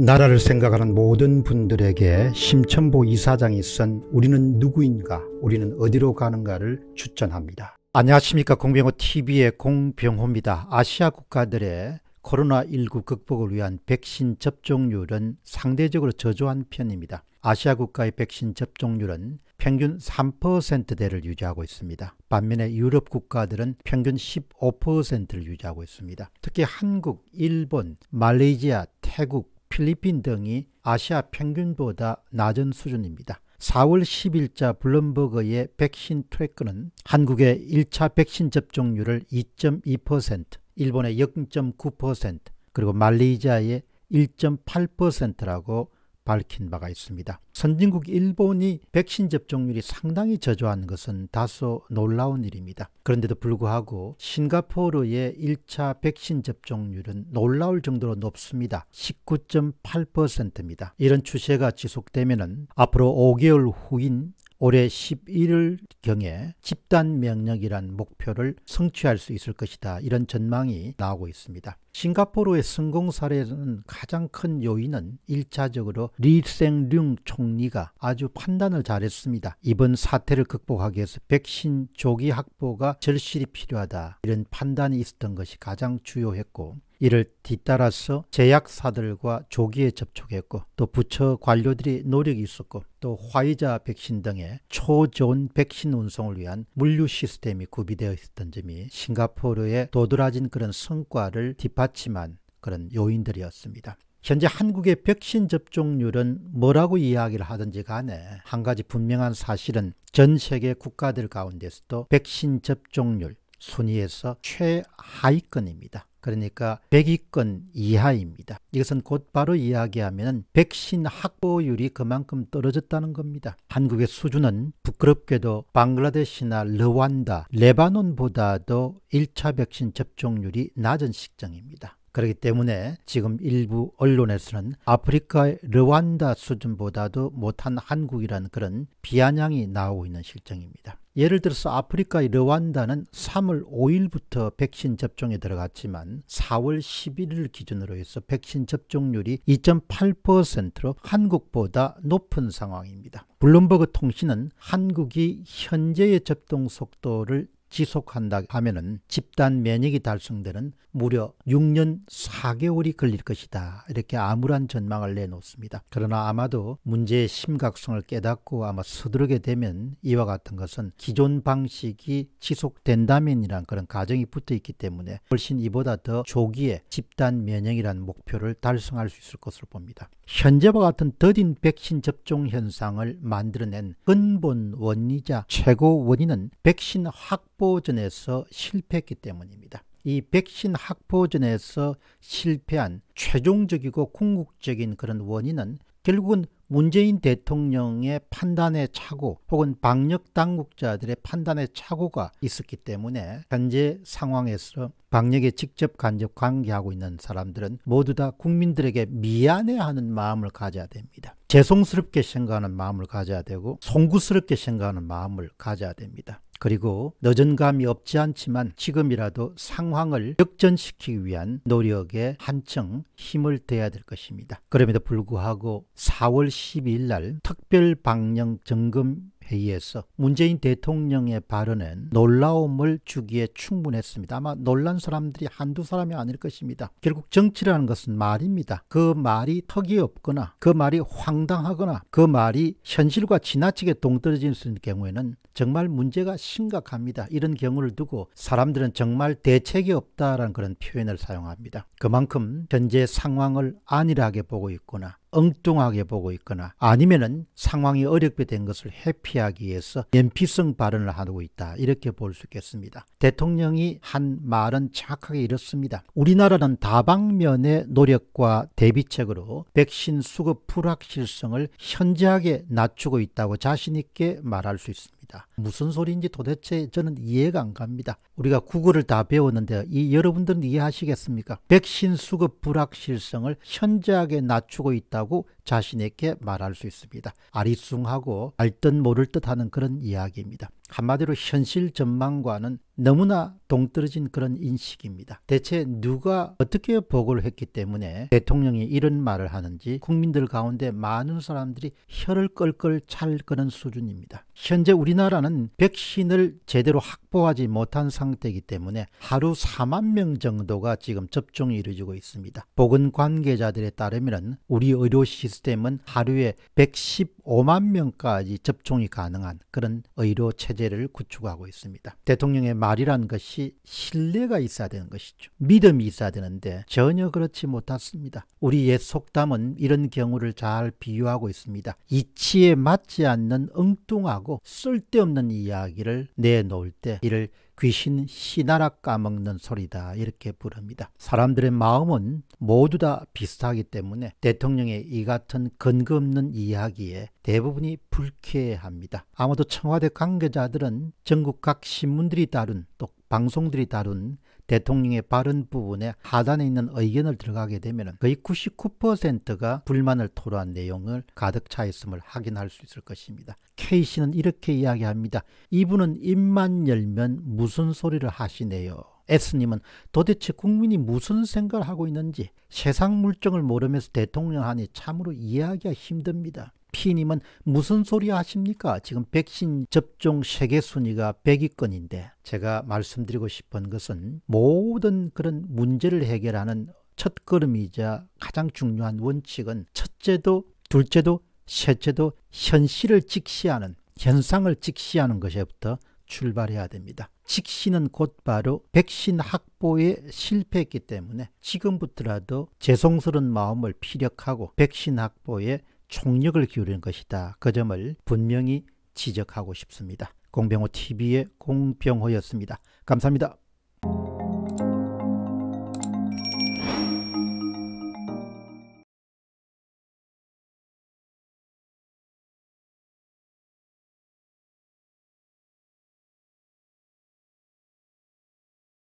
나라를 생각하는 모든 분들에게 심천보 이사장이 쓴 우리는 누구인가 우리는 어디로 가는가를 추천합니다. 안녕하십니까 공병호TV의 공병호입니다. 아시아 국가들의 코로나19 극복을 위한 백신 접종률은 상대적으로 저조한 편입니다. 아시아 국가의 백신 접종률은 평균 3%대를 유지하고 있습니다. 반면에 유럽 국가들은 평균 15%를 유지하고 있습니다. 특히 한국, 일본, 말레이시아, 태국, 필리핀 등이 아시아 평균보다 낮은 수준입니다. 4월 10일자 블룸버그의 백신 트래크는 한국의 1차 백신 접종률을 2.2%, 일본의 0.9%, 그리고 말레이시아의 1.8%라고 밝힌 바가 있습니다. 선진국 일본이 백신 접종률이 상당히 저조한 것은 다소 놀라운 일입니다. 그런데도 불구하고 싱가포르의 1차 백신 접종률은 놀라울 정도로 높습니다. 19.8%입니다. 이런 추세가 지속되면 앞으로 5개월 후인 올해 11월경에 집단명령이란 목표를 성취할 수 있을 것이다. 이런 전망이 나오고 있습니다. 싱가포르의 성공 사례는 가장 큰 요인은 1차적으로 리생룽 총리가 아주 판단을 잘했습니다. 이번 사태를 극복하기 위해서 백신 조기 확보가 절실히 필요하다. 이런 판단이 있었던 것이 가장 주요했고 이를 뒤따라서 제약사들과 조기에 접촉했고 또 부처 관료들이 노력이 있었고 또 화이자 백신 등의 초저온 백신 운송을 위한 물류 시스템이 구비되어 있었던 점이 싱가포르의 도드라진 그런 성과를 뒷받 침 같지만 그런 요인들이었습니다. 현재 한국의 백신 접종률은 뭐라고 이야기를 하든지 간에 한 가지 분명한 사실은 전 세계 국가들 가운데서도 백신 접종률 순위에서 최하위권입니다. 그러니까 100위권 이하입니다. 이것은 곧바로 이야기하면 백신 확보율이 그만큼 떨어졌다는 겁니다. 한국의 수준은 부끄럽게도 방글라데시나 르완다, 레바논보다도 1차 백신 접종률이 낮은 식정입니다. 그렇기 때문에 지금 일부 언론에서는 아프리카의 르완다 수준보다도 못한 한국이라는 그런 비아냥이 나오고 있는 실정입니다. 예를 들어서 아프리카의 르완다는 3월 5일부터 백신 접종에 들어갔지만 4월 11일 기준으로 해서 백신 접종률이 2.8%로 한국보다 높은 상황입니다. 블룸버그 통신은 한국이 현재의 접종 속도를 지속한다 하면은 집단 면역이 달성되는 무려 6년 4개월이 걸릴 것이다. 이렇게 암울한 전망을 내놓습니다. 그러나 아마도 문제의 심각성을 깨닫고 아마 서두르게 되면 이와 같은 것은 기존 방식이 지속된다면이란 그런 가정이 붙어 있기 때문에 훨씬 이보다 더 조기에 집단 면역이란 목표를 달성할 수 있을 것으로 봅니다. 현재와 같은 더딘 백신 접종 현상을 만들어낸 근본 원이자 최고 원인은 백신 확 확보전에서 실패했기 때문입니다. 이 백신 확보전에서 실패한 최종적이고 궁극적인 그런 원인은 결국은 문재인 대통령의 판단의 착오 혹은 방역 당국자들의 판단의 착오가 있었기 때문에 현재 상황에서 방역에 직접 간접 관계하고 있는 사람들은 모두 다 국민들에게 미안해하는 마음을 가져야 됩니다. 죄송스럽게 생각하는 마음을 가져야 되고 송구스럽게 생각하는 마음을 가져야 됩니다. 그리고 늦은 감이 없지 않지만 지금이라도 상황을 역전시키기 위한 노력에 한층 힘을 대야 될 것입니다. 그럼에도 불구하고 4월 12일 날 특별 방역 점검 회의에서 문재인 대통령의 발언은 놀라움을 주기에 충분했습니다. 아마 놀란 사람들이 한두 사람이 아닐 것입니다. 결국 정치라는 것은 말입니다. 그 말이 턱이 없거나 그 말이 황당하거나 그 말이 현실과 지나치게 동떨어질 수 있는 경우에는 정말 문제가 심각합니다. 이런 경우를 두고 사람들은 정말 대책이 없다라는 그런 표현을 사용합니다. 그만큼 현재 상황을 안일하게 보고 있거나 엉뚱하게 보고 있거나 아니면 상황이 어렵게 된 것을 회피하기 위해서 연피성 발언을 하고 있다 이렇게 볼 수 있겠습니다. 대통령이 한 말은 정확하게 이렇습니다. 우리나라는 다방면의 노력과 대비책으로 백신 수급 불확실성을 현저하게 낮추고 있다고 자신 있게 말할 수 있습니다. 있니다 무슨 소리인지 도대체 저는 이해가 안 갑니다. 우리가 국어를 다 배웠는데 이 여러분들은 이해하시겠습니까? 백신 수급 불확실성을 현저하게 낮추고 있다고 자신있게 말할 수 있습니다. 아리숭하고 알듯 모를 듯 하는 그런 이야기입니다. 한마디로 현실 전망과는 너무나 동떨어진 그런 인식입니다. 대체 누가 어떻게 보고를 했기 때문에 대통령이 이런 말을 하는지 국민들 가운데 많은 사람들이 혀를 끌끌 찰 끄는 수준입니다. 현재 우리나라는 백신을 제대로 확보하지 못한 상태이기 때문에 하루 4만 명 정도가 지금 접종이 이루어지고 있습니다. 보건 관계자들에 따르면 우리 의료 시스템은 하루에 115만 명까지 접종이 가능한 그런 의료 체제 입니다 체제를 구축하고 있습니다. 대통령의 말이라는 것이 신뢰가 있어야 되는 것이죠. 믿음이 있어야 되는데 전혀 그렇지 못했습니다. 우리 옛 속담은 이런 경우를 잘 비유하고 있습니다. 이치에 맞지 않는 엉뚱하고 쓸데없는 이야기를 내놓을 때 이를 귀신 시나라 까먹는 소리다 이렇게 부릅니다. 사람들의 마음은 모두 다 비슷하기 때문에 대통령의 이 같은 근거 없는 이야기에 대부분이 불쾌해합니다. 아마도 청와대 관계자들은 전국 각 신문들이 다룬 또 방송들이 다룬 대통령의 발언 부분에 하단에 있는 의견을 들어가게 되면 거의 99%가 불만을 토로한 내용을 가득 차 있음을 확인할 수 있을 것입니다. K씨는 이렇게 이야기합니다. 이분은 입만 열면 무슨 소리를 하시네요. S님은 도대체 국민이 무슨 생각을 하고 있는지 세상 물정을 모르면서 대통령 하니 참으로 이해하기가 힘듭니다. 키님은 무슨 소리 하십니까? 지금 백신 접종 세계 순위가 100위권인데 제가 말씀드리고 싶은 것은 모든 그런 문제를 해결하는 첫 걸음이자 가장 중요한 원칙은 첫째도 둘째도 셋째도 현실을 직시하는 현상을 직시하는 것에부터 출발해야 됩니다. 직시는 곧바로 백신 확보에 실패했기 때문에 지금부터라도 죄송스런 마음을 피력하고 백신 확보에 총력을 기울이는 것이다. 그 점을 분명히 지적하고 싶습니다. 공병호 TV의 공병호였습니다. 감사합니다.